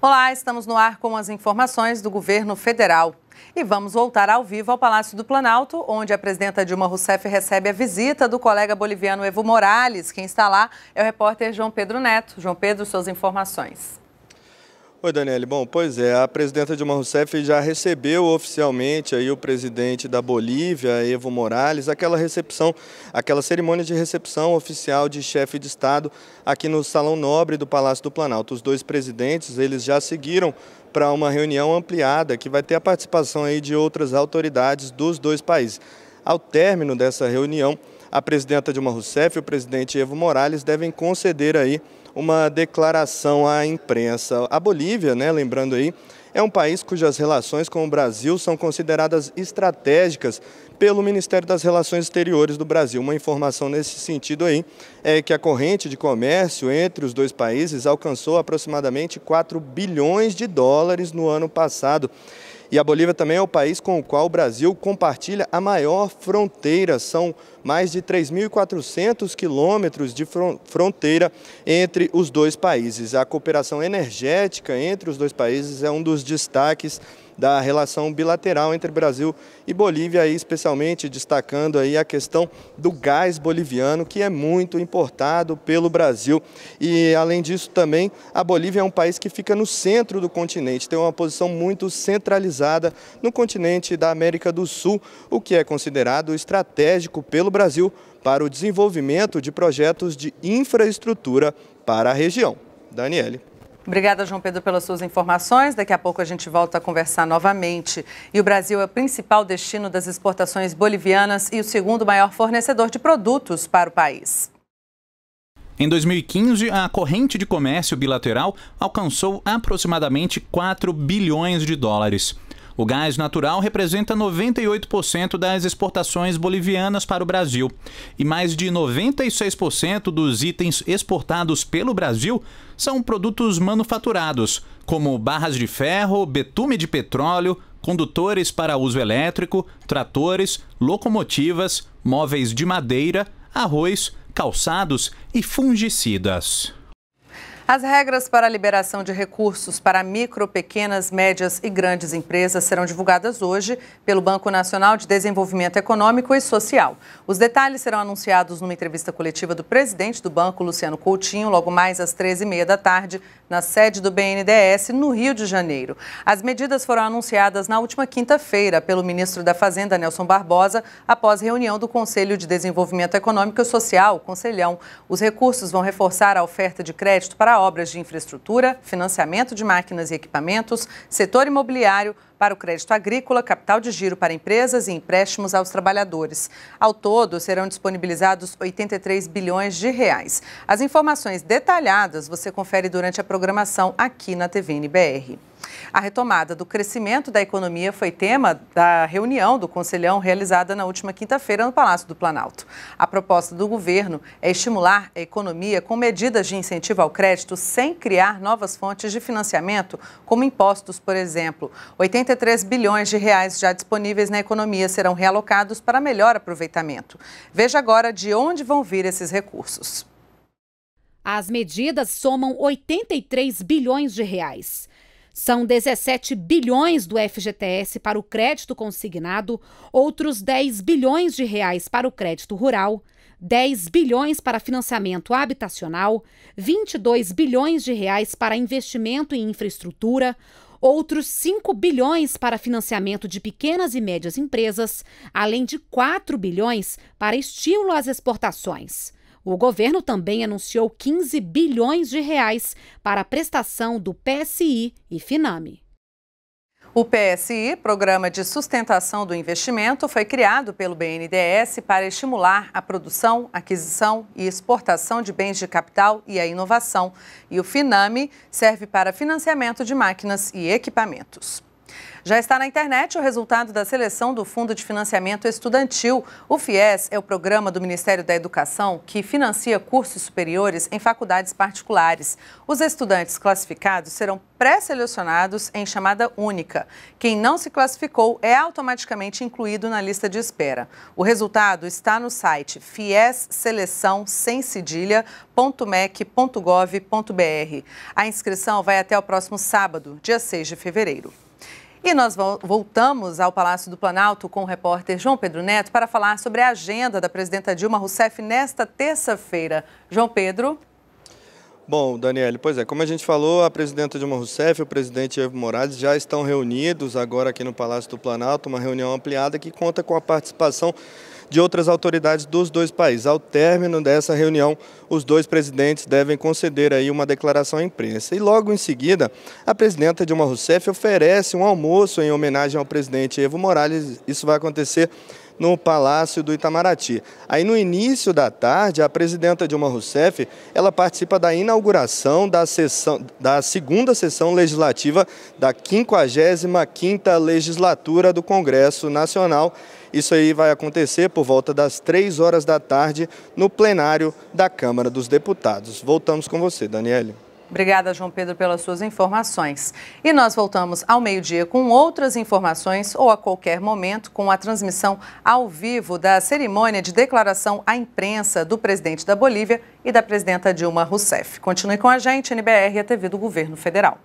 Olá, estamos no ar com as informações do governo federal. E vamos voltar ao vivo ao Palácio do Planalto, onde a presidenta Dilma Rousseff recebe a visita do colega boliviano Evo Morales. Quem está lá é o repórter João Pedro Neto. João Pedro, suas informações. Oi, Daniele. Bom, pois é, a presidenta Dilma Rousseff já recebeu oficialmente aí o presidente da Bolívia, Evo Morales, aquela recepção, aquela cerimônia de recepção oficial de chefe de Estado aqui no Salão Nobre do Palácio do Planalto. Os dois presidentes, eles já seguiram para uma reunião ampliada que vai ter a participação aí de outras autoridades dos dois países. Ao término dessa reunião, a presidenta Dilma Rousseff e o presidente Evo Morales devem conceder aí uma declaração à imprensa. A Bolívia, né, lembrando aí, é um país cujas relações com o Brasil são consideradas estratégicas pelo Ministério das Relações Exteriores do Brasil. Uma informação nesse sentido aí é que a corrente de comércio entre os dois países alcançou aproximadamente 4 bilhões de dólares no ano passado. E a Bolívia também é o país com o qual o Brasil compartilha a maior fronteira. São mais de 3.400 quilômetros de fronteira entre os dois países. A cooperação energética entre os dois países é um dos destaques da relação bilateral entre Brasil e Bolívia, aí especialmente destacando aí a questão do gás boliviano, que é muito importado pelo Brasil. E além disso também, a Bolívia é um país que fica no centro do continente, tem uma posição muito centralizada no continente da América do Sul, o que é considerado estratégico pelo Brasil para o desenvolvimento de projetos de infraestrutura para a região. Daniele. Obrigada, João Pedro, pelas suas informações. Daqui a pouco a gente volta a conversar novamente. E o Brasil é o principal destino das exportações bolivianas e o segundo maior fornecedor de produtos para o país. Em 2015, a corrente de comércio bilateral alcançou aproximadamente 4 bilhões de dólares. O gás natural representa 98% das exportações bolivianas para o Brasil e mais de 96% dos itens exportados pelo Brasil são produtos manufaturados, como barras de ferro, betume de petróleo, condutores para uso elétrico, tratores, locomotivas, móveis de madeira, arroz, calçados e fungicidas. As regras para a liberação de recursos para micro, pequenas, médias e grandes empresas serão divulgadas hoje pelo Banco Nacional de Desenvolvimento Econômico e Social. Os detalhes serão anunciados numa entrevista coletiva do presidente do banco, Luciano Coutinho, logo mais às 13h30 da tarde, na sede do BNDES, no Rio de Janeiro. As medidas foram anunciadas na última quinta-feira pelo ministro da Fazenda, Nelson Barbosa, após reunião do Conselho de Desenvolvimento Econômico e Social, Conselhão. Os recursos vão reforçar a oferta de crédito para obras de infraestrutura, financiamento de máquinas e equipamentos, setor imobiliário, para o crédito agrícola, capital de giro para empresas e empréstimos aos trabalhadores. Ao todo, serão disponibilizados 83 bilhões de reais. As informações detalhadas você confere durante a programação aqui na TVNBR. A retomada do crescimento da economia foi tema da reunião do Conselhão realizada na última quinta-feira no Palácio do Planalto. A proposta do governo é estimular a economia com medidas de incentivo ao crédito sem criar novas fontes de financiamento, como impostos, por exemplo. 83 bilhões de reais já disponíveis na economia serão realocados para melhor aproveitamento. Veja agora de onde vão vir esses recursos. As medidas somam 83 bilhões de reais. São 17 bilhões do FGTS para o crédito consignado, outros 10 bilhões de reais para o crédito rural, 10 bilhões para financiamento habitacional, 22 bilhões de reais para investimento em infraestrutura, outros 5 bilhões para financiamento de pequenas e médias empresas, além de 4 bilhões para estímulo às exportações. O governo também anunciou 15 bilhões de reais para a prestação do PSI e Finame. O PSI, Programa de Sustentação do Investimento, foi criado pelo BNDES para estimular a produção, aquisição e exportação de bens de capital e a inovação. E o FINAME serve para financiamento de máquinas e equipamentos. Já está na internet o resultado da seleção do Fundo de Financiamento Estudantil. O FIES é o programa do Ministério da Educação que financia cursos superiores em faculdades particulares. Os estudantes classificados serão pré-selecionados em chamada única. Quem não se classificou é automaticamente incluído na lista de espera. O resultado está no site fiesseleção.mec.gov.br. A inscrição vai até o próximo sábado, dia 6 de fevereiro. E nós voltamos ao Palácio do Planalto com o repórter João Pedro Neto para falar sobre a agenda da presidenta Dilma Rousseff nesta terça-feira. João Pedro. Bom, Daniele, pois é, como a gente falou, a presidenta Dilma Rousseff e o presidente Evo Morales já estão reunidos agora aqui no Palácio do Planalto, uma reunião ampliada que conta com a participação de outras autoridades dos dois países. Ao término dessa reunião, os dois presidentes devem conceder aí uma declaração à imprensa. E logo em seguida, a presidenta Dilma Rousseff oferece um almoço em homenagem ao presidente Evo Morales. Isso vai acontecer no Palácio do Itamaraty. Aí no início da tarde, a presidenta Dilma Rousseff, ela participa da inauguração da, sessão, da segunda sessão legislativa da 55ª Legislatura do Congresso Nacional. Isso aí vai acontecer por volta das 3 horas da tarde no plenário da Câmara dos Deputados. Voltamos com você, Daniele. Obrigada, João Pedro, pelas suas informações. E nós voltamos ao meio-dia com outras informações ou a qualquer momento com a transmissão ao vivo da cerimônia de declaração à imprensa do presidente da Bolívia e da presidenta Dilma Rousseff. Continue com a gente, NBR, a TV do Governo Federal.